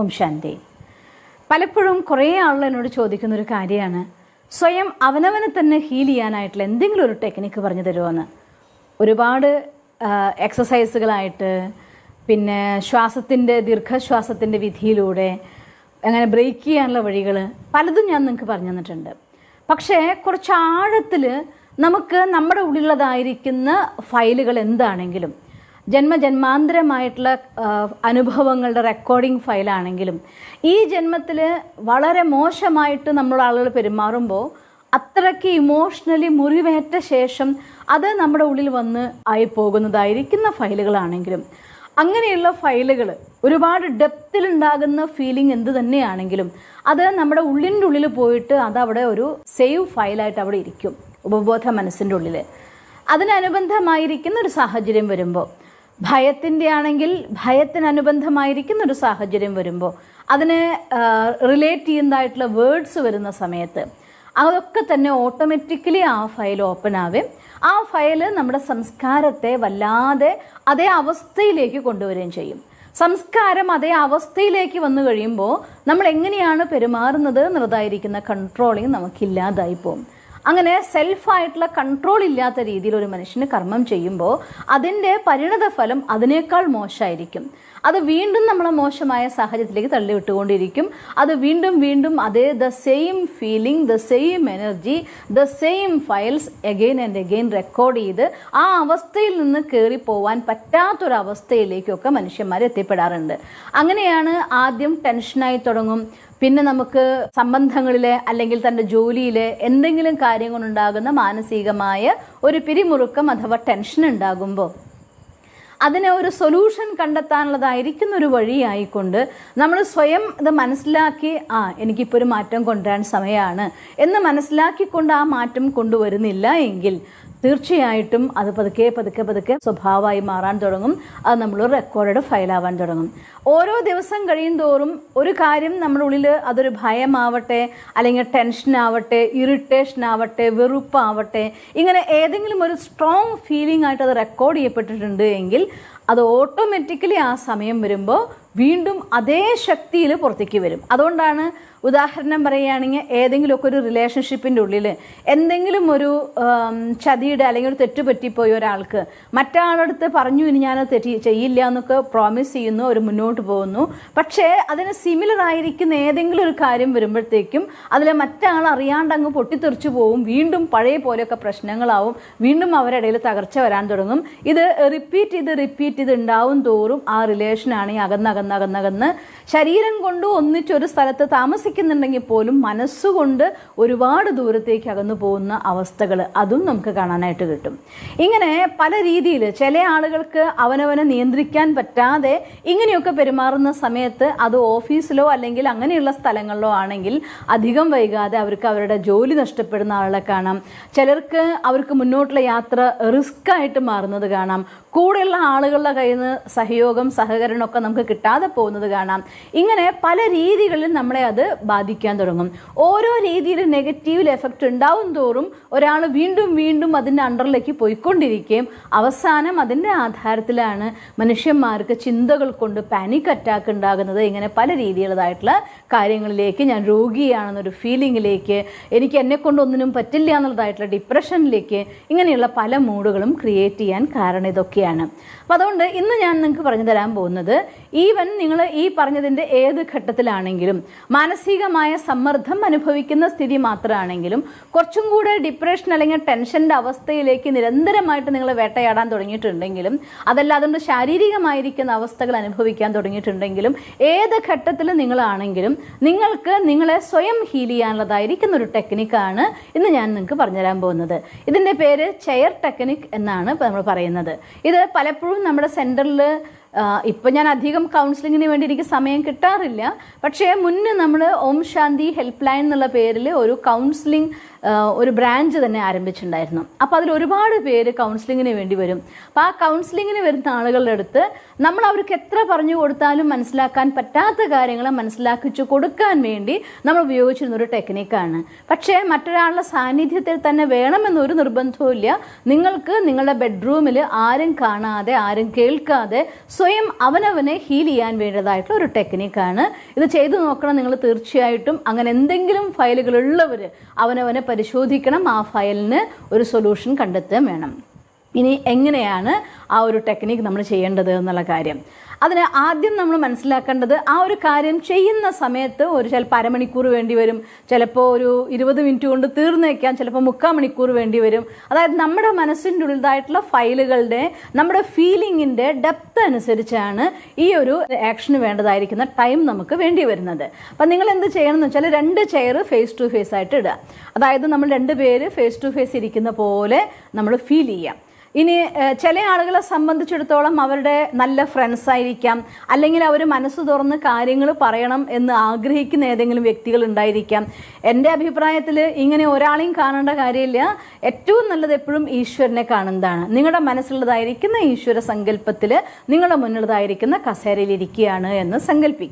ഓം ശാന്തി പലപ്പോഴും കുറേ ആളുകൾ എന്നോട് ചോദിക്കുന്ന ഒരു കാര്യമാണ് സ്വയം അവനവനെ തന്നെ ഹീൽ ചെയ്യാനായിട്ടുള്ള എന്തെങ്കിലും ഒരു ടെക്നിക്ക് പറഞ്ഞു തരുമോയെന്ന് ഒരുപാട് എക്സസൈസുകളായിട്ട് പിന്നെ ശ്വാസത്തിൻ്റെ ദീർഘശ്വാസത്തിൻ്റെ വിധിയിലൂടെ അങ്ങനെ ബ്രേക്ക് ചെയ്യാനുള്ള വഴികൾ പലതും ഞാൻ നിങ്ങൾക്ക് പറഞ്ഞു തന്നിട്ടുണ്ട് പക്ഷേ കുറച്ച് ആഴത്തിൽ നമുക്ക് നമ്മുടെ ഉള്ളിലുള്ളതായിരിക്കുന്ന ഫയലുകൾ എന്താണെങ്കിലും ജന്മജന്മാന്തരമായിട്ടുള്ള അനുഭവങ്ങളുടെ റെക്കോർഡിംഗ് ഫയലാണെങ്കിലും ഈ ജന്മത്തിൽ വളരെ മോശമായിട്ട് നമ്മൾ ആളുകൾ പെരുമാറുമ്പോൾ അത്രയ്ക്ക് ഇമോഷണലി മുറിവേറ്റ ശേഷം അത് നമ്മുടെ ഉള്ളിൽ വന്ന് ആയി പോകുന്നതായിരിക്കുന്ന ഫയലുകളാണെങ്കിലും അങ്ങനെയുള്ള ഫയലുകൾ ഒരുപാട് ഡെപ്തിലുണ്ടാകുന്ന ഫീലിംഗ് എന്ത് തന്നെയാണെങ്കിലും അത് നമ്മുടെ ഉള്ളിൻ്റെ ഉള്ളിൽ പോയിട്ട് അതവിടെ ഒരു സേവ് ഫയലായിട്ട് അവിടെ ഇരിക്കും ഉപബോധ മനസ്സിൻ്റെ ഉള്ളിൽ അതിനനുബന്ധമായിരിക്കുന്ന ഒരു സാഹചര്യം വരുമ്പോൾ ഭയത്തിൻ്റെ ആണെങ്കിൽ ഭയത്തിനനുബന്ധമായിരിക്കുന്ന ഒരു സാഹചര്യം വരുമ്പോൾ അതിനെ റിലേറ്റ് ചെയ്യുന്നതായിട്ടുള്ള വേർഡ്സ് വരുന്ന സമയത്ത് അതൊക്കെ തന്നെ ഓട്ടോമാറ്റിക്കലി ആ ഫയൽ ഓപ്പൺ ആവുകയും ആ ഫയൽ നമ്മുടെ സംസ്കാരത്തെ വല്ലാതെ അതേ അവസ്ഥയിലേക്ക് കൊണ്ടുവരികയും ചെയ്യും സംസ്കാരം അതേ അവസ്ഥയിലേക്ക് വന്നു കഴിയുമ്പോൾ നമ്മൾ എങ്ങനെയാണ് പെരുമാറുന്നത് എന്നുള്ളതായിരിക്കുന്ന കൺട്രോളിങ് നമുക്കില്ലാതായി പോകും അങ്ങനെ സെൽഫായിട്ടുള്ള കൺട്രോൾ ഇല്ലാത്ത രീതിയിൽ ഒരു മനുഷ്യന് കർമ്മം ചെയ്യുമ്പോൾ അതിൻ്റെ പരിണത ഫലം അതിനേക്കാൾ മോശമായിരിക്കും അത് വീണ്ടും നമ്മളെ മോശമായ സാഹചര്യത്തിലേക്ക് തള്ളിവിട്ടുകൊണ്ടിരിക്കും അത് വീണ്ടും വീണ്ടും അതേ the same feeling the same energy the same feels again and again record ചെയ്ത് ആ അവസ്ഥയിൽ നിന്ന് പോവാൻ പറ്റാത്തൊരവസ്ഥയിലേക്കൊക്കെ മനുഷ്യന്മാർ എത്തിപ്പെടാറുണ്ട് അങ്ങനെയാണ് ആദ്യം ടെൻഷനായി തുടങ്ങും പിന്നെ നമുക്ക് സംബന്ധങ്ങളിലെ അല്ലെങ്കിൽ തന്റെ ജോലിയിലെ എന്തെങ്കിലും കാര്യം കൊണ്ടുണ്ടാകുന്ന മാനസികമായ ഒരു പിരിമുറുക്കം അഥവാ ടെൻഷൻ ഉണ്ടാകുമ്പോൾ അതിന് ഒരു സൊല്യൂഷൻ കണ്ടെത്താനുള്ളതായിരിക്കുന്ന ഒരു വഴിയായിക്കൊണ്ട് നമ്മൾ സ്വയം ഇത് മനസ്സിലാക്കി ആ എനിക്കിപ്പോൾ ഒരു മാറ്റം കൊണ്ടുവരാൻ സമയമാണ് എന്ന് മനസ്സിലാക്കിക്കൊണ്ട് ആ മാറ്റം കൊണ്ടുവരുന്നില്ല എങ്കിൽ തീർച്ചയായിട്ടും അത് പതുക്കെ പതുക്കെ പതുക്കെ സ്വഭാവമായി മാറാൻ തുടങ്ങും അത് നമ്മൾ റെക്കോർഡ് ഫയലാവാൻ തുടങ്ങും ഓരോ ദിവസം കഴിയും തോറും ഒരു കാര്യം നമ്മുടെ ഉള്ളിൽ അതൊരു ഭയമാവട്ടെ അല്ലെങ്കിൽ ടെൻഷനാവട്ടെ ഇറിറ്റേഷൻ ആവട്ടെ വെറുപ്പാവട്ടെ ഇങ്ങനെ ഏതെങ്കിലും ഒരു സ്ട്രോങ് ഫീലിംഗ് ആയിട്ട് അത് റെക്കോർഡ് ചെയ്യപ്പെട്ടിട്ടുണ്ട് എങ്കിൽ അത് ഓട്ടോമാറ്റിക്കലി ആ സമയം വരുമ്പോൾ വീണ്ടും അതേ ശക്തിയിൽ പുറത്തേക്ക് വരും അതുകൊണ്ടാണ് ഉദാഹരണം പറയുകയാണെങ്കിൽ ഏതെങ്കിലുമൊക്കെ ഒരു റിലേഷൻഷിപ്പിൻ്റെ ഉള്ളിൽ എന്തെങ്കിലും ഒരു ചതിയുടെ അല്ലെങ്കിൽ ഒരു തെറ്റ് പറ്റിപ്പോയ ഒരാൾക്ക് മറ്റാളടുത്ത് പറഞ്ഞു ഇനി ഞാനത് തെറ്റി ചെയ്യില്ല എന്നൊക്കെ പ്രോമിസ് ചെയ്യുന്നു അവർ മുന്നോട്ട് പോകുന്നു പക്ഷേ അതിന് സിമിലർ ആയിരിക്കുന്ന ഏതെങ്കിലും ഒരു കാര്യം വരുമ്പോഴത്തേക്കും അതിലെ മറ്റാൾ അറിയാണ്ട് അങ്ങ് പൊട്ടിത്തെറിച്ചു പോവും വീണ്ടും പഴയ പോലെയൊക്കെ പ്രശ്നങ്ങളാവും വീണ്ടും അവരുടെ ഇടയിൽ തകർച്ച വരാൻ തുടങ്ങും ഇത് റിപ്പീറ്റ് ചെയ്ത് റിപ്പീറ്റ് ചെയ്ത് ഉണ്ടാവും തോറും ആ റിലേഷനാണെങ്കിൽ അകന്നകന്ന് അകന്നകന്നകന്ന് ശരീരം കൊണ്ട് ഒന്നിച്ചൊരു സ്ഥലത്ത് താമസിക്കുന്നുണ്ടെങ്കിൽ പോലും മനസ്സുകൊണ്ട് ഒരുപാട് ദൂരത്തേക്ക് അകന്നു പോകുന്ന അവസ്ഥകൾ അതും നമുക്ക് കാണാനായിട്ട് കിട്ടും ഇങ്ങനെ പല രീതിയിൽ ചില ആളുകൾക്ക് അവനവനെ നിയന്ത്രിക്കാൻ പറ്റാതെ ഇങ്ങനെയൊക്കെ പെരുമാറുന്ന സമയത്ത് അത് ഓഫീസിലോ അല്ലെങ്കിൽ അങ്ങനെയുള്ള സ്ഥലങ്ങളിലോ ആണെങ്കിൽ അധികം വൈകാതെ അവർക്ക് അവരുടെ ജോലി നഷ്ടപ്പെടുന്ന ആളെ കാണാം ചിലർക്ക് അവർക്ക് മുന്നോട്ടുള്ള യാത്ര റിസ്ക് ആയിട്ട് മാറുന്നത് കാണാം കൂടെയുള്ള ആളുകളുടെ കയ്യിൽ നിന്ന് സഹയോഗം സഹകരണമൊക്കെ നമുക്ക് കിട്ടാൻ കിട്ടാതെ പോകുന്നത് കാണാം ഇങ്ങനെ പല രീതികളിൽ നമ്മളെ അത് ബാധിക്കാൻ തുടങ്ങും ഓരോ രീതിയിലും നെഗറ്റീവ് എഫക്റ്റ് ഉണ്ടാവും തോറും ഒരാൾ വീണ്ടും വീണ്ടും അതിൻ്റെ അണ്ടറിലേക്ക് പോയിക്കൊണ്ടിരിക്കുകയും അവസാനം അതിൻ്റെ ആധാരത്തിലാണ് മനുഷ്യന്മാർക്ക് ചിന്തകൾ കൊണ്ട് പാനിക് അറ്റാക്ക് ഉണ്ടാകുന്നത് ഇങ്ങനെ പല രീതിയിലതായിട്ടുള്ള കാര്യങ്ങളിലേക്ക് ഞാൻ രോഗിയാണെന്നൊരു ഫീലിങ്ങിലേക്ക് എനിക്ക് എന്നെ കൊണ്ടൊന്നിനും പറ്റില്ല എന്നുള്ളതായിട്ടുള്ള ഡിപ്രഷനിലേക്ക് ഇങ്ങനെയുള്ള പല മൂഡുകളും ക്രിയേറ്റ് ചെയ്യാൻ കാരണം ഇതൊക്കെയാണ് അപ്പം അതുകൊണ്ട് ഇന്ന് ഞാൻ നിങ്ങൾക്ക് പറഞ്ഞു തരാൻ പോകുന്നത് ഈവൻ നിങ്ങൾ ഈ പറഞ്ഞതിൻ്റെ ഏത് ഘട്ടത്തിലാണെങ്കിലും മാനസികമായ സമ്മർദ്ദം അനുഭവിക്കുന്ന സ്ഥിതി മാത്രമാണെങ്കിലും കുറച്ചും കൂടെ ഡിപ്രഷൻ അല്ലെങ്കിൽ ടെൻഷൻ്റെ അവസ്ഥയിലേക്ക് നിരന്തരമായിട്ട് നിങ്ങൾ വേട്ടയാടാൻ തുടങ്ങിയിട്ടുണ്ടെങ്കിലും അതല്ല അതുകൊണ്ട് ശാരീരികമായിരിക്കുന്ന അവസ്ഥകൾ അനുഭവിക്കാൻ തുടങ്ങിയിട്ടുണ്ടെങ്കിലും ഏത് ഘട്ടത്തിൽ നിങ്ങളാണെങ്കിലും നിങ്ങൾക്ക് നിങ്ങളെ സ്വയം ഹീൽ ചെയ്യാനുള്ളതായിരിക്കുന്ന ഒരു ടെക്നിക്കാണ് ഇന്ന് ഞാൻ നിങ്ങൾക്ക് പറഞ്ഞുതരാൻ പോകുന്നത് ഇതിൻ്റെ പേര് ചെയർ ടെക്നിക് എന്നാണ് നമ്മൾ പറയുന്നത് ഇത് പലപ്പോഴും നമ്മുടെ സെൻറ്ററിൽ ഇപ്പം ഞാൻ അധികം കൗൺസിലിങ്ങിന് വേണ്ടി എനിക്ക് സമയം കിട്ടാറില്ല പക്ഷേ മുന്നേ നമ്മൾ ഓം ശാന്തി ഹെൽപ്പ് ലൈൻ എന്നുള്ള പേരിൽ ഒരു കൗൺസിലിംഗ് ഒരു ബ്രാഞ്ച് തന്നെ ആരംഭിച്ചിട്ടുണ്ടായിരുന്നു അപ്പോൾ അതിൽ ഒരുപാട് പേര് കൗൺസിലിങ്ങിന് വേണ്ടി വരും അപ്പോൾ ആ കൗൺസിലിങ്ങിന് വരുന്ന ആളുകളുടെ അടുത്ത് നമ്മൾ അവർക്ക് എത്ര പറഞ്ഞു കൊടുത്താലും മനസ്സിലാക്കാൻ പറ്റാത്ത കാര്യങ്ങൾ മനസ്സിലാക്കിച്ചു കൊടുക്കാൻ വേണ്ടി നമ്മൾ ഉപയോഗിച്ചിരുന്ന ഒരു ടെക്നിക്കാണ് പക്ഷേ മറ്റൊരാളുടെ സാന്നിധ്യത്തിൽ തന്നെ വേണമെന്നൊരു നിർബന്ധവും ഇല്ല നിങ്ങൾക്ക് നിങ്ങളുടെ ബെഡ്റൂമിൽ ആരും കാണാതെ ആരും കേൾക്കാതെ സ്വയം അവനവനെ ഹീൽ ചെയ്യാൻ വേണ്ടതായിട്ടുള്ള ഒരു ടെക്നിക്കാണ് ഇത് ചെയ്തു നോക്കണം നിങ്ങൾ തീർച്ചയായിട്ടും അങ്ങനെ എന്തെങ്കിലും ഫയലുകൾ ഉള്ളവർ അവനവനെ പരിശോധിക്കണം ആ ഫയലിന് ഒരു സൊല്യൂഷൻ കണ്ടെത്തുകയും വേണം ഇനി എങ്ങനെയാണ് ആ ഒരു ടെക്നിക്ക് നമ്മൾ ചെയ്യേണ്ടത് എന്നുള്ള കാര്യം അതിന് ആദ്യം നമ്മൾ മനസ്സിലാക്കേണ്ടത് ആ ഒരു കാര്യം ചെയ്യുന്ന സമയത്ത് ഒരു ചിലപ്പോൾ അരമണിക്കൂർ വേണ്ടി വരും ചിലപ്പോൾ ഒരു ഇരുപത് മിനിറ്റ് കൊണ്ട് തീർന്നേക്കാം ചിലപ്പോൾ മുക്കാൽ മണിക്കൂർ വേണ്ടി വരും അതായത് നമ്മുടെ മനസ്സിൻ്റെ ഉള്ളതായിട്ടുള്ള ഫയലുകളുടെ നമ്മുടെ ഫീലിങ്ങിൻ്റെ ഡെപ്ത് അനുസരിച്ചാണ് ഈ ഒരു ആക്ഷന് വേണ്ടതായിരിക്കുന്ന ടൈം നമുക്ക് വേണ്ടി വരുന്നത് അപ്പം നിങ്ങൾ എന്ത് ചെയ്യണം എന്ന് വെച്ചാൽ രണ്ട് ചെയർ ഫേസ് ടു ഫേസ് ആയിട്ട് ഇടുക അതായത് നമ്മൾ രണ്ട് പേര് ഫേസ് ടു ഫേസ് ഇരിക്കുന്ന പോലെ നമ്മൾ ഫീൽ ചെയ്യാം ഇനി ചില ആളുകളെ സംബന്ധിച്ചിടത്തോളം അവരുടെ നല്ല ഫ്രണ്ട്സ് ആയിരിക്കാം അല്ലെങ്കിൽ അവർ മനസ്സ് തുറന്ന് കാര്യങ്ങൾ പറയണം എന്ന് ആഗ്രഹിക്കുന്ന ഏതെങ്കിലും വ്യക്തികൾ ഉണ്ടായിരിക്കാം എൻ്റെ അഭിപ്രായത്തിൽ ഇങ്ങനെ ഒരാളെയും കാണേണ്ട കാര്യമില്ല ഏറ്റവും നല്ലത് എപ്പോഴും ഈശ്വരനെ കാണുന്നതാണ് നിങ്ങളുടെ മനസ്സിലുള്ളതായിരിക്കുന്ന ഈശ്വര സങ്കല്പത്തിൽ നിങ്ങളുടെ മുന്നിലുള്ളതായിരിക്കുന്ന കസേരയിലിരിക്കുകയാണ് എന്ന് സങ്കല്പിക്കുക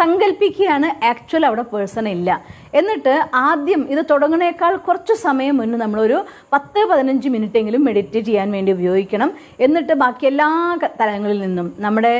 സങ്കല്പിക്കുകയാണ് ആക്ച്വൽ അവിടെ പേഴ്സൺ ഇല്ല എന്നിട്ട് ആദ്യം ഇത് തുടങ്ങുന്നേക്കാൾ കുറച്ച് സമയം മുന്നേ നമ്മളൊരു പത്ത് പതിനഞ്ച് മിനിറ്റെങ്കിലും മെഡിറ്റേറ്റ് ചെയ്യാൻ വേണ്ടി ഉപയോഗിക്കണം എന്നിട്ട് ബാക്കി എല്ലാ തലങ്ങളിൽ നിന്നും നമ്മുടെ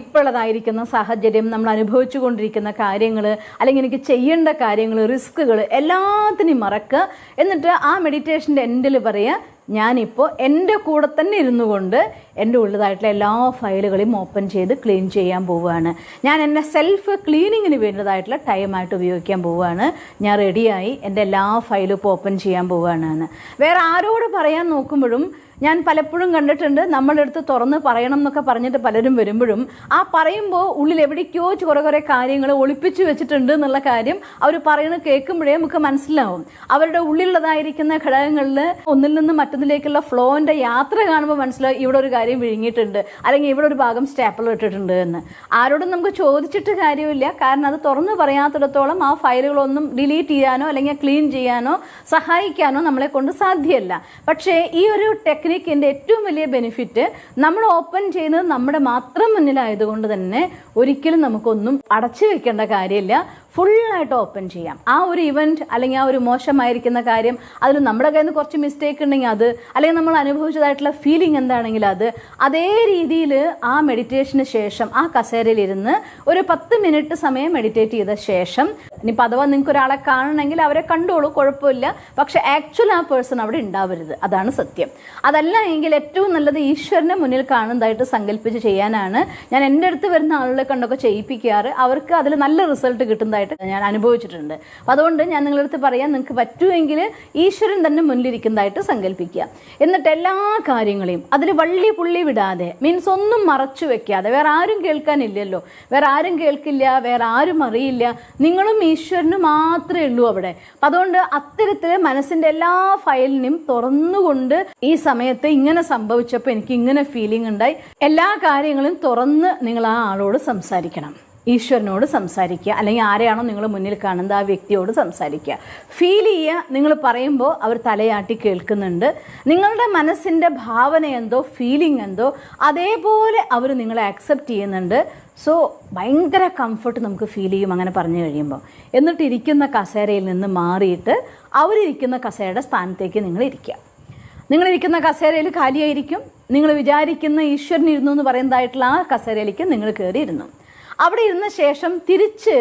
ഇപ്പോഴതായിരിക്കുന്ന സാഹചര്യം നമ്മൾ അനുഭവിച്ചു കൊണ്ടിരിക്കുന്ന കാര്യങ്ങൾ അല്ലെങ്കിൽ എനിക്ക് ചെയ്യേണ്ട കാര്യങ്ങൾ റിസ്ക്കുകൾ എല്ലാത്തിനും മറക്കുക എന്നിട്ട് ആ മെഡിറ്റേഷൻ്റെ എൻഡിൽ പറയുക ഞാനിപ്പോൾ എൻ്റെ കൂടെ തന്നെ ഇരുന്നു കൊണ്ട് എൻ്റെ ഉള്ളതായിട്ടുള്ള എല്ലാ ഫയലുകളെയും ഓപ്പൺ ചെയ്ത് ക്ലീൻ ചെയ്യാൻ പോവുകയാണ് ഞാൻ എന്നെ സെൽഫ് ക്ലീനിങ്ങിന് വേണ്ടതായിട്ടുള്ള ടൈമായിട്ട് ഉപയോഗിക്കാൻ പോവുകയാണ് ഞാൻ റെഡിയായി എൻ്റെ എല്ലാ ഫയലും ഇപ്പോൾ ഓപ്പൺ ചെയ്യാൻ പോവുകയാണ് വേറെ ആരോട് പറയാൻ നോക്കുമ്പോഴും ഞാൻ പലപ്പോഴും കണ്ടിട്ടുണ്ട് നമ്മളെടുത്ത് തുറന്ന് പറയണം എന്നൊക്കെ പറഞ്ഞിട്ട് പലരും വരുമ്പോഴും ആ പറയുമ്പോൾ ഉള്ളിൽ എവിടേക്കോ കുറേ കുറെ കാര്യങ്ങൾ ഒളിപ്പിച്ചു വെച്ചിട്ടുണ്ട് എന്നുള്ള കാര്യം അവർ പറയുന്നത് കേൾക്കുമ്പോഴേ നമുക്ക് മനസ്സിലാവും അവരുടെ ഉള്ളിലുള്ളതായിരിക്കുന്ന ഘടകങ്ങളിൽ ഒന്നിൽ നിന്ന് മറ്റൊന്നിലേക്കുള്ള ഫ്ലോന്റെ യാത്ര കാണുമ്പോൾ മനസ്സിലാവും ഇവിടെ ഒരു കാര്യം വിഴുങ്ങിയിട്ടുണ്ട് അല്ലെങ്കിൽ ഇവിടെ ഒരു ഭാഗം സ്റ്റാപ്പിൾ ഇട്ടിട്ടുണ്ട് എന്ന് ആരോടും നമുക്ക് ചോദിച്ചിട്ട് കാര്യമില്ല കാരണം അത് തുറന്ന് പറയാത്തിടത്തോളം ആ ഫയലുകളൊന്നും ഡിലീറ്റ് ചെയ്യാനോ അല്ലെങ്കിൽ ക്ലീൻ ചെയ്യാനോ സഹായിക്കാനോ നമ്മളെ കൊണ്ട് സാധ്യമല്ല പക്ഷേ ഈ ഒരു ടെക് ടെക്നിക്കിൻ്റെ ഏറ്റവും വലിയ ബെനിഫിറ്റ് നമ്മൾ ഓപ്പൺ ചെയ്യുന്നത് നമ്മുടെ മാത്രം മുന്നിലായതുകൊണ്ട് തന്നെ ഒരിക്കലും നമുക്കൊന്നും അടച്ചു വെക്കേണ്ട കാര്യമില്ല ഫുള്ളായിട്ട് ഓപ്പൺ ചെയ്യാം ആ ഒരു ഇവൻറ്റ് അല്ലെങ്കിൽ ആ ഒരു മോശമായിരിക്കുന്ന കാര്യം അതിൽ നമ്മുടെ കയ്യിൽ നിന്ന് കുറച്ച് മിസ്റ്റേക്ക് ഉണ്ടെങ്കിൽ അത് അല്ലെങ്കിൽ നമ്മൾ അനുഭവിച്ചതായിട്ടുള്ള ഫീലിംഗ് എന്താണെങ്കിൽ അത് അതേ രീതിയിൽ ആ മെഡിറ്റേഷന് ശേഷം ആ കസേരയിലിരുന്ന് ഒരു പത്ത് മിനിറ്റ് സമയം മെഡിറ്റേറ്റ് ചെയ്ത ശേഷം ഇനിയിപ്പോൾ അഥവാ നിങ്ങൾക്ക് ഒരാളെ കാണണമെങ്കിൽ അവരെ കണ്ടോളൂ കുഴപ്പമില്ല പക്ഷെ ആക്ച്വൽ ആ പേഴ്സൺ അവിടെ ഉണ്ടാവരുത് അതാണ് സത്യം അതല്ല എങ്കിൽ ഏറ്റവും നല്ലത് ഈശ്വരനെ മുന്നിൽ കാണുന്നതായിട്ട് സങ്കല്പിച്ച് ചെയ്യാനാണ് ഞാൻ എൻ്റെ അടുത്ത് വരുന്ന ആളുകളെ കണ്ടൊക്കെ ചെയ്യിപ്പിക്കാറ് അവർക്ക് അതിൽ നല്ല റിസൾട്ട് കിട്ടുന്നതായിട്ട് ആയിട്ട് ഞാൻ അനുഭവിച്ചിട്ടുണ്ട് അപ്പം അതുകൊണ്ട് ഞാൻ നിങ്ങളടുത്ത് പറയാം നിങ്ങൾക്ക് പറ്റുമെങ്കിൽ ഈശ്വരൻ തന്നെ മുന്നിലിരിക്കുന്നതായിട്ട് സങ്കല്പിക്കുക എന്നിട്ട് എല്ലാ കാര്യങ്ങളെയും അതിൽ വള്ളി പുള്ളി വിടാതെ മീൻസ് ഒന്നും മറച്ചു വെക്കാതെ വേറെ ആരും കേൾക്കാനില്ലല്ലോ വേറെ ആരും കേൾക്കില്ല വേറെ ആരും അറിയില്ല നിങ്ങളും ഈശ്വരനും മാത്രമേ ഉള്ളൂ അവിടെ അപ്പം അതുകൊണ്ട് അത്തരത്തിൽ മനസ്സിൻ്റെ എല്ലാ ഫയലിനെയും തുറന്നുകൊണ്ട് ഈ സമയത്ത് ഇങ്ങനെ സംഭവിച്ചപ്പോൾ എനിക്ക് ഇങ്ങനെ ഫീലിംഗ് ഉണ്ടായി എല്ലാ കാര്യങ്ങളും തുറന്ന് നിങ്ങൾ ആ ആളോട് സംസാരിക്കണം ഈശ്വരനോട് സംസാരിക്കുക അല്ലെങ്കിൽ ആരെയാണോ നിങ്ങൾ മുന്നിൽ കാണുന്നത് ആ വ്യക്തിയോട് സംസാരിക്കുക ഫീൽ ചെയ്യുക നിങ്ങൾ പറയുമ്പോൾ അവർ തലയാട്ടി കേൾക്കുന്നുണ്ട് നിങ്ങളുടെ മനസ്സിൻ്റെ ഭാവന എന്തോ ഫീലിംഗ് എന്തോ അതേപോലെ അവർ നിങ്ങളെ ആക്സെപ്റ്റ് ചെയ്യുന്നുണ്ട് സോ ഭയങ്കര കംഫർട്ട് നമുക്ക് ഫീൽ ചെയ്യും അങ്ങനെ പറഞ്ഞു കഴിയുമ്പോൾ എന്നിട്ട് ഇരിക്കുന്ന കസേരയിൽ നിന്ന് മാറിയിട്ട് അവരിരിക്കുന്ന കസേരയുടെ സ്ഥാനത്തേക്ക് നിങ്ങൾ ഇരിക്കുക നിങ്ങളിരിക്കുന്ന കസേരയിൽ കാലിയായിരിക്കും നിങ്ങൾ വിചാരിക്കുന്ന ഈശ്വരൻ ഇരുന്നു എന്ന് പറയുന്നതായിട്ടുള്ള ആ കസേരയിലേക്ക് നിങ്ങൾ കയറിയിരുന്നു ഇരുന്നു അവിടെ ഇരുന്ന ശേഷം തിരിച്ച്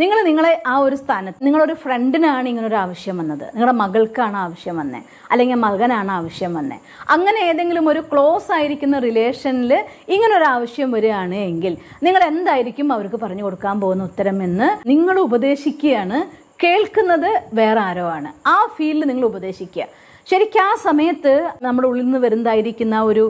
നിങ്ങൾ നിങ്ങളെ ആ ഒരു സ്ഥാനത്ത് നിങ്ങളൊരു ഫ്രണ്ടിനാണ് ഇങ്ങനൊരു ആവശ്യം വന്നത് നിങ്ങളുടെ മകൾക്കാണ് ആവശ്യം വന്നത് അല്ലെങ്കിൽ മകനാണ് ആവശ്യം വന്നത് അങ്ങനെ ഏതെങ്കിലും ഒരു ക്ലോസ് ആയിരിക്കുന്ന റിലേഷനിൽ ഇങ്ങനൊരു ആവശ്യം വരികയാണ് എങ്കിൽ നിങ്ങൾ എന്തായിരിക്കും അവർക്ക് പറഞ്ഞു കൊടുക്കാൻ പോകുന്ന ഉത്തരം എന്ന് നിങ്ങൾ ഉപദേശിക്കുകയാണ് കേൾക്കുന്നത് വേറെ ആരോ ആണ് ആ ഫീൽഡിൽ നിങ്ങൾ ഉപദേശിക്കുക ശരിക്കും ആ സമയത്ത് നമ്മുടെ ഉള്ളിൽ നിന്ന് വരുന്നതായിരിക്കുന്ന ഒരു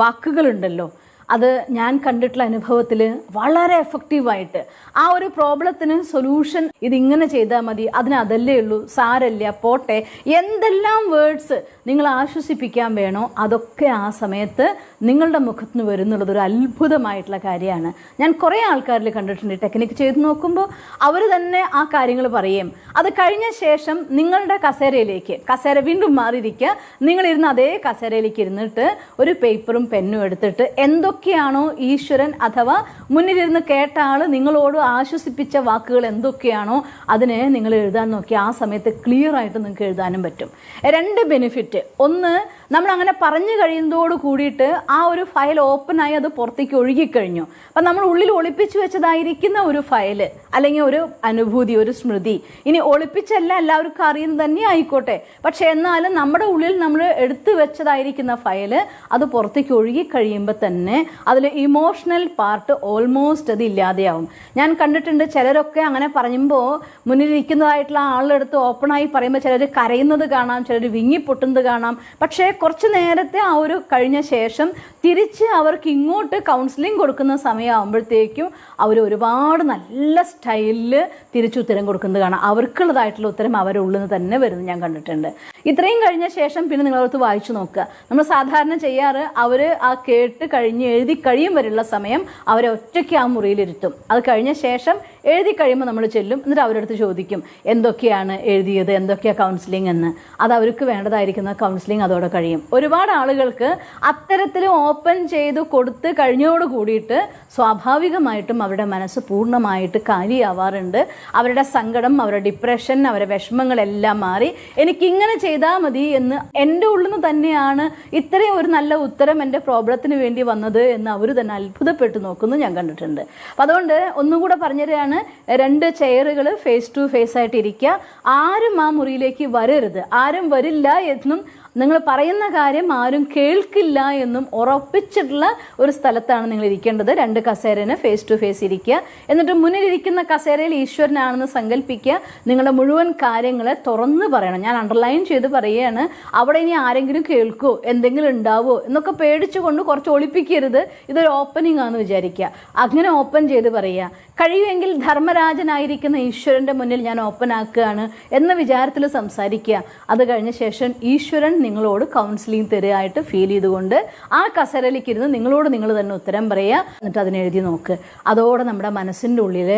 വാക്കുകളുണ്ടല്ലോ അത് ഞാൻ കണ്ടിട്ടുള്ള അനുഭവത്തിൽ വളരെ എഫക്റ്റീവായിട്ട് ആ ഒരു പ്രോബ്ലത്തിന് സൊല്യൂഷൻ ഇതിങ്ങനെ ചെയ്താൽ മതി അതിന് അതല്ലേ ഉള്ളൂ സാരല്ല പോട്ടെ എന്തെല്ലാം വേർഡ്സ് നിങ്ങൾ ആശ്വസിപ്പിക്കാൻ വേണോ അതൊക്കെ ആ സമയത്ത് നിങ്ങളുടെ മുഖത്ത് നിന്ന് വരുന്നുള്ളത് ഒരു അത്ഭുതമായിട്ടുള്ള കാര്യമാണ് ഞാൻ കുറേ ആൾക്കാരിൽ കണ്ടിട്ടുണ്ട് ടെക്നിക്ക് ചെയ്ത് നോക്കുമ്പോൾ അവർ തന്നെ ആ കാര്യങ്ങൾ പറയും അത് കഴിഞ്ഞ ശേഷം നിങ്ങളുടെ കസേരയിലേക്ക് കസേര വീണ്ടും മാറിയിരിക്കുക നിങ്ങളിരുന്ന് അതേ കസേരയിലേക്ക് ഇരുന്നിട്ട് ഒരു പേപ്പറും പെന്നും എടുത്തിട്ട് എന്തൊക്കെയാണോ ഈശ്വരൻ അഥവാ മുന്നിലിരുന്ന് കേട്ട ആൾ നിങ്ങളോട് ആശ്വസിപ്പിച്ച വാക്കുകൾ എന്തൊക്കെയാണോ അതിനെ നിങ്ങൾ എഴുതാൻ നോക്കി ആ സമയത്ത് ക്ലിയർ ആയിട്ട് നിങ്ങൾക്ക് എഴുതാനും പറ്റും രണ്ട് ബെനിഫിറ്റ് ഒന്ന് നമ്മൾ അങ്ങനെ പറഞ്ഞു കഴിയുന്നതോട് കൂടിയിട്ട് ആ ഒരു ഫയൽ ഓപ്പണായി അത് പുറത്തേക്ക് ഒഴുകിക്കഴിഞ്ഞു അപ്പം നമ്മൾ ഉള്ളിൽ ഒളിപ്പിച്ചു വെച്ചതായിരിക്കുന്ന ഒരു ഫയൽ അല്ലെങ്കിൽ ഒരു അനുഭൂതി ഒരു സ്മൃതി ഇനി ഒളിപ്പിച്ചല്ല എല്ലാവർക്കും അറിയുന്നത് തന്നെ ആയിക്കോട്ടെ പക്ഷെ എന്നാലും നമ്മുടെ ഉള്ളിൽ നമ്മൾ എടുത്തു വെച്ചതായിരിക്കുന്ന ഫയൽ അത് പുറത്തേക്ക് ഒഴുകി കഴിയുമ്പോൾ തന്നെ അതിൽ ഇമോഷണൽ പാർട്ട് ഓൾമോസ്റ്റ് അത് ഇല്ലാതെയാവും ഞാൻ കണ്ടിട്ടുണ്ട് ചിലരൊക്കെ അങ്ങനെ പറയുമ്പോൾ മുന്നിലിരിക്കുന്നതായിട്ടുള്ള ആളുടെ അടുത്ത് ഓപ്പണായി പറയുമ്പോൾ ചിലർ കരയുന്നത് കാണാം ചിലർ വിങ്ങിപ്പൊട്ടുന്നത് കാണാം പക്ഷേ കുറച്ച് നേരത്തെ ആ ഒരു കഴിഞ്ഞ ശേഷം തിരിച്ച് അവർക്ക് ഇങ്ങോട്ട് കൗൺസിലിംഗ് കൊടുക്കുന്ന സമയമാകുമ്പോഴത്തേക്കും അവർ ഒരുപാട് നല്ല സ്റ്റൈലിൽ തിരിച്ചുത്തരം കൊടുക്കുന്നത് കാണാം അവർക്കുള്ളതായിട്ടുള്ള ഉത്തരം അവരുള്ളിൽ നിന്ന് തന്നെ വരുന്നത് ഞാൻ കണ്ടിട്ടുണ്ട് ഇത്രയും കഴിഞ്ഞ ശേഷം പിന്നെ നിങ്ങളടുത്ത് വായിച്ചു നോക്കുക നമ്മൾ സാധാരണ ചെയ്യാറ് അവർ ആ കേട്ട് കഴിഞ്ഞ് എഴുതി കഴിയും വരെയുള്ള സമയം അവരെ ഒറ്റയ്ക്ക് ആ മുറിയിലിരുത്തും അത് കഴിഞ്ഞ ശേഷം എഴുതി കഴിയുമ്പോൾ നമ്മൾ ചെല്ലും എന്നിട്ട് അവരടുത്ത് ചോദിക്കും എന്തൊക്കെയാണ് എഴുതിയത് എന്തൊക്കെയാണ് കൗൺസിലിംഗ് എന്ന് അത് അവർക്ക് വേണ്ടതായിരിക്കുന്ന കൗൺസിലിംഗ് അതോടെ കഴിയും ഒരുപാട് ആളുകൾക്ക് അത്തരത്തിൽ ഓപ്പൺ ചെയ്ത് കൊടുത്ത് കഴിഞ്ഞോട് കൂടിയിട്ട് സ്വാഭാവികമായിട്ടും അവരുടെ മനസ്സ് പൂർണ്ണമായിട്ട് കാലിയാവാറുണ്ട് അവരുടെ സങ്കടം അവരുടെ ഡിപ്രഷൻ അവരുടെ വിഷമങ്ങളെല്ലാം മാറി എനിക്കിങ്ങനെ ചെയ്ത് ചെയ്താൽ മതി എന്ന് എൻ്റെ ഉള്ളിൽ നിന്ന് തന്നെയാണ് ഇത്രയും ഒരു നല്ല ഉത്തരം എൻ്റെ പ്രോബ്ലത്തിന് വേണ്ടി വന്നത് എന്ന് അവർ തന്നെ അത്ഭുതപ്പെട്ട് നോക്കുന്നു ഞാൻ കണ്ടിട്ടുണ്ട് അപ്പം അതുകൊണ്ട് ഒന്നും കൂടെ പറഞ്ഞുതരാണ് രണ്ട് ചെയറുകൾ ഫേസ് ടു ഫേസ് ആയിട്ട് ഇരിക്കുക ആരും ആ മുറിയിലേക്ക് വരരുത് ആരും വരില്ല എന്നും നിങ്ങൾ പറയുന്ന കാര്യം ആരും കേൾക്കില്ല എന്നും ഉറപ്പിച്ചിട്ടുള്ള ഒരു സ്ഥലത്താണ് നിങ്ങൾ ഇരിക്കേണ്ടത് രണ്ട് കസേരന് ഫേസ് ടു ഫേസ് ഇരിക്കുക എന്നിട്ട് മുന്നിലിരിക്കുന്ന കസേരയിൽ ഈശ്വരനാണെന്ന് സങ്കല്പിക്കുക നിങ്ങളുടെ മുഴുവൻ കാര്യങ്ങളെ തുറന്ന് പറയണം ഞാൻ അണ്ടർലൈൻ ചെയ്ത് പറയുകയാണ് അവിടെ ഇനി ആരെങ്കിലും കേൾക്കുമോ എന്തെങ്കിലും ഉണ്ടാവുമോ എന്നൊക്കെ പേടിച്ചുകൊണ്ട് കുറച്ച് ഒളിപ്പിക്കരുത് ഇതൊരു ഓപ്പനിങ് ആണെന്ന് വിചാരിക്കുക അങ്ങനെ ഓപ്പൺ ചെയ്ത് പറയുക കഴിയുമെങ്കിൽ ധർമ്മരാജനായിരിക്കുന്ന ഈശ്വരന്റെ മുന്നിൽ ഞാൻ ഓപ്പൺ ആക്കുകയാണ് എന്ന വിചാരത്തിൽ സംസാരിക്കുക അത് കഴിഞ്ഞ ശേഷം ഈശ്വരൻ നിങ്ങളോട് കൗൺസിലിംഗ് തരുകയായിട്ട് ഫീൽ ചെയ്തുകൊണ്ട് ആ കസരയിലേക്ക് ഇരുന്ന് നിങ്ങളോട് നിങ്ങൾ തന്നെ ഉത്തരം പറയുക എന്നിട്ട് അതിനെഴുതി നോക്ക് അതോടെ നമ്മുടെ മനസ്സിൻ്റെ ഉള്ളിൽ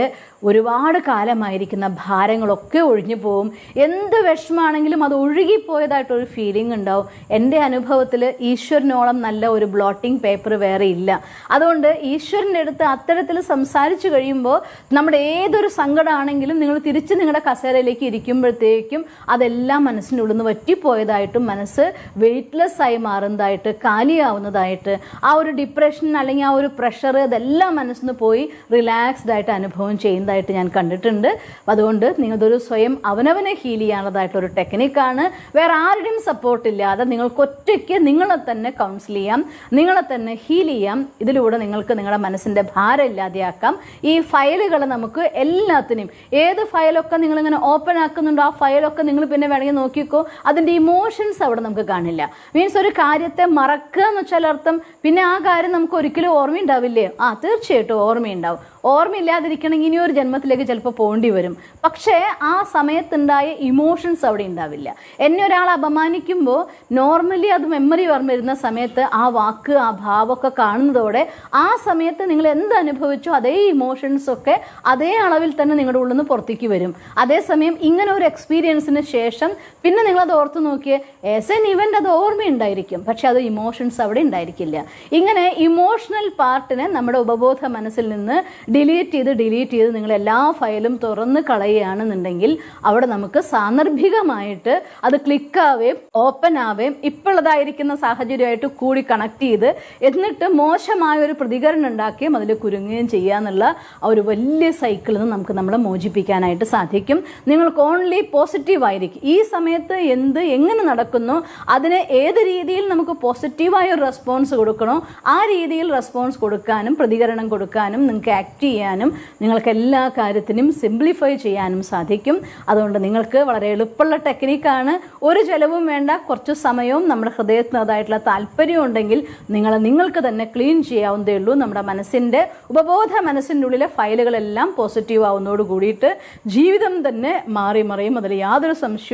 ഒരുപാട് കാലമായിരിക്കുന്ന ഭാരങ്ങളൊക്കെ ഒഴിഞ്ഞു പോകും എന്ത് വിഷമാണെങ്കിലും അത് ഒഴുകിപ്പോയതായിട്ടൊരു ഫീലിംഗ് ഉണ്ടാവും എൻ്റെ അനുഭവത്തിൽ ഈശ്വരനോളം നല്ല ഒരു ബ്ലോട്ടിംഗ് പേപ്പർ വേറെ ഇല്ല അതുകൊണ്ട് ഈശ്വരൻ്റെ അടുത്ത് അത്തരത്തിൽ സംസാരിച്ചു കഴിയുമ്പോൾ നമ്മുടെ ഏതൊരു സങ്കടമാണെങ്കിലും നിങ്ങൾ തിരിച്ച് നിങ്ങളുടെ കസേരയിലേക്ക് ഇരിക്കുമ്പോഴത്തേക്കും അതെല്ലാം മനസ്സിൻ്റെ ഉള്ളിൽ നിന്ന് വറ്റിപ്പോയതായിട്ടും മനസ്സ് മനസ്സ് വെയിറ്റ്ലെസ് ആയി മാറുന്നതായിട്ട് കാലിയാവുന്നതായിട്ട് ആ ഒരു ഡിപ്രഷൻ അല്ലെങ്കിൽ ആ ഒരു പ്രഷർ ഇതെല്ലാം മനസ്സിൽ നിന്ന് പോയി റിലാക്സ്ഡ് ആയിട്ട് അനുഭവം ചെയ്യുന്നതായിട്ട് ഞാൻ കണ്ടിട്ടുണ്ട് അതുകൊണ്ട് നിങ്ങളതൊരു സ്വയം അവനവനെ ഹീൽ ചെയ്യാനുള്ളതായിട്ടൊരു ടെക്നിക്കാണ് വേറെ ആരുടെയും സപ്പോർട്ടില്ലാതെ നിങ്ങൾക്ക് ഒറ്റയ്ക്ക് നിങ്ങളെ തന്നെ കൗൺസിൽ ചെയ്യാം നിങ്ങളെ തന്നെ ഹീൽ ചെയ്യാം ഇതിലൂടെ നിങ്ങൾക്ക് നിങ്ങളുടെ മനസ്സിൻ്റെ ഭാരം ഇല്ലാതെയാക്കാം ഈ ഫയലുകൾ നമുക്ക് എല്ലാത്തിനും ഏത് ഫയലൊക്കെ നിങ്ങളിങ്ങനെ ഓപ്പൺ ആക്കുന്നുണ്ടോ ആ ഫയലൊക്കെ നിങ്ങൾ പിന്നെ വേണമെങ്കിൽ നോക്കിക്കോ അതിൻ്റെ ഇമോഷൻസ് അവിടെ അവിടെ നമുക്ക് കാണില്ല മീൻസ് ഒരു കാര്യത്തെ മറക്കുക എന്ന് വെച്ചാൽ അർത്ഥം പിന്നെ ആ കാര്യം നമുക്ക് ഒരിക്കലും ഓർമ്മയുണ്ടാവില്ലേ ആ തീർച്ചയായിട്ടും ഓർമ്മയുണ്ടാവും ഓർമ്മയില്ലാതിരിക്കണമെങ്കിൽ ഇനിയൊരു ജന്മത്തിലേക്ക് ചിലപ്പോൾ പോകേണ്ടി വരും പക്ഷേ ആ സമയത്തുണ്ടായ ഇമോഷൻസ് അവിടെ ഉണ്ടാവില്ല എന്നെ ഒരാൾ അപമാനിക്കുമ്പോൾ നോർമലി അത് മെമ്മറി ഓർമ്മ വരുന്ന സമയത്ത് ആ വാക്ക് ആ ഭാവമൊക്കെ കാണുന്നതോടെ ആ സമയത്ത് നിങ്ങൾ എന്ത് അനുഭവിച്ചോ അതേ ഇമോഷൻസൊക്കെ അതേ അളവിൽ തന്നെ നിങ്ങളുടെ ഉള്ളിൽ നിന്ന് പുറത്തേക്ക് വരും അതേസമയം ഇങ്ങനെ ഒരു എക്സ്പീരിയൻസിന് ശേഷം പിന്നെ നിങ്ങളത് ഓർത്ത് നോക്കിയേ ആസ് എൻ ഇവൻ്റ് അത് ഓർമ്മയുണ്ടായിരിക്കും പക്ഷെ അത് ഇമോഷൻസ് അവിടെ ഉണ്ടായിരിക്കില്ല ഇങ്ങനെ ഇമോഷണൽ പാർട്ടിനെ നമ്മുടെ ഉപബോധ മനസ്സിൽ നിന്ന് ഡിലീറ്റ് ചെയ്ത് ഡിലീറ്റ് ചെയ്ത് നിങ്ങൾ എല്ലാ ഫയലും തുറന്ന് കളയുകയാണെന്നുണ്ടെങ്കിൽ അവിടെ നമുക്ക് സാന്ദർഭികമായിട്ട് അത് ക്ലിക്കാവുകയും ഓപ്പൺ ആവുകയും ഇപ്പോഴതായിരിക്കുന്ന സാഹചര്യമായിട്ട് കൂടി കണക്ട് ചെയ്ത് എന്നിട്ട് മോശമായ ഒരു പ്രതികരണം ഉണ്ടാക്കുകയും അതിൽ കുരുങ്ങുകയും ചെയ്യുക എന്നുള്ള ആ ഒരു വലിയ സൈക്കിളിൽ നിന്ന് നമുക്ക് നമ്മളെ മോചിപ്പിക്കാനായിട്ട് സാധിക്കും നിങ്ങൾക്ക് ഓൺലി പോസിറ്റീവ് ആയിരിക്കും ഈ സമയത്ത് എന്ത് എങ്ങനെ നടക്കുന്നു അതിന് ഏത് രീതിയിൽ നമുക്ക് പോസിറ്റീവായ ഒരു റെസ്പോൺസ് കൊടുക്കണോ ആ രീതിയിൽ റെസ്പോൺസ് കൊടുക്കാനും പ്രതികരണം കൊടുക്കാനും നിങ്ങൾക്ക് കറക്റ്റ് ചെയ്യാനും നിങ്ങൾക്ക് എല്ലാ കാര്യത്തിനും സിംപ്ലിഫൈ ചെയ്യാനും സാധിക്കും അതുകൊണ്ട് നിങ്ങൾക്ക് വളരെ എളുപ്പമുള്ള ടെക്നിക്കാണ് ഒരു ചിലവും വേണ്ട കുറച്ച് സമയവും നമ്മുടെ ഹൃദയത്തിനതായിട്ടുള്ള താല്പര്യം ഉണ്ടെങ്കിൽ നിങ്ങൾ നിങ്ങൾക്ക് തന്നെ ക്ലീൻ ചെയ്യാവുന്നതേ ഉള്ളൂ നമ്മുടെ മനസ്സിൻ്റെ ഉപബോധ മനസ്സിൻ്റെ ഉള്ളിലെ ഫയലുകളെല്ലാം പോസിറ്റീവ് ആവുന്നതോട് കൂടിയിട്ട് ജീവിതം തന്നെ മാറി മറിയും അതിൽ യാതൊരു സംശയവും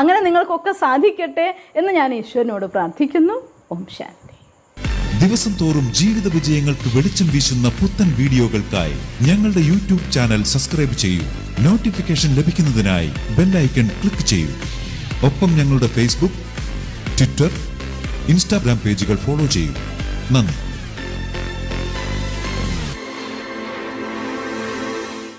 അങ്ങനെ നിങ്ങൾക്കൊക്കെ സാധിക്കട്ടെ എന്ന് ഞാൻ ഈശ്വരനോട് പ്രാർത്ഥിക്കുന്നു ഓം ശാന്തി ദിവസം തോറും ജീവിത വിജയങ്ങൾക്ക് വെളിച്ചം വീശുന്ന പുത്തൻ വീഡിയോകൾക്കായി ഞങ്ങളുടെ യൂട്യൂബ് ചാനൽ സബ്സ്ക്രൈബ് ചെയ്യൂ നോട്ടിഫിക്കേഷൻ ലഭിക്കുന്നതിനായി ബെല്ലൈക്കൺ ക്ലിക്ക് ചെയ്യൂ ഒപ്പം ഞങ്ങളുടെ ഫേസ്ബുക്ക് ട്വിറ്റർ ഇൻസ്റ്റാഗ്രാം പേജുകൾ ഫോളോ ചെയ്യൂ നന്ദി